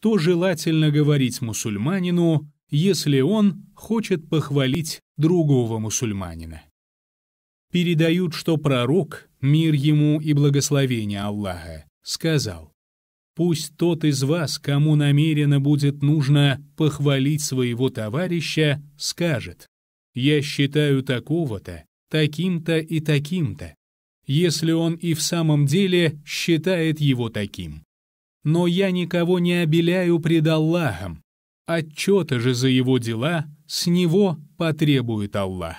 что желательно говорить мусульманину, если он хочет похвалить другого мусульманина. Передают, что пророк, мир ему и благословение Аллаха, сказал, «Пусть тот из вас, кому намеренно будет нужно похвалить своего товарища, скажет, «Я считаю такого-то, таким-то и таким-то», если он и в самом деле считает его таким. Но я никого не обеляю пред Аллахом. Отчета же за его дела с него потребует Аллах.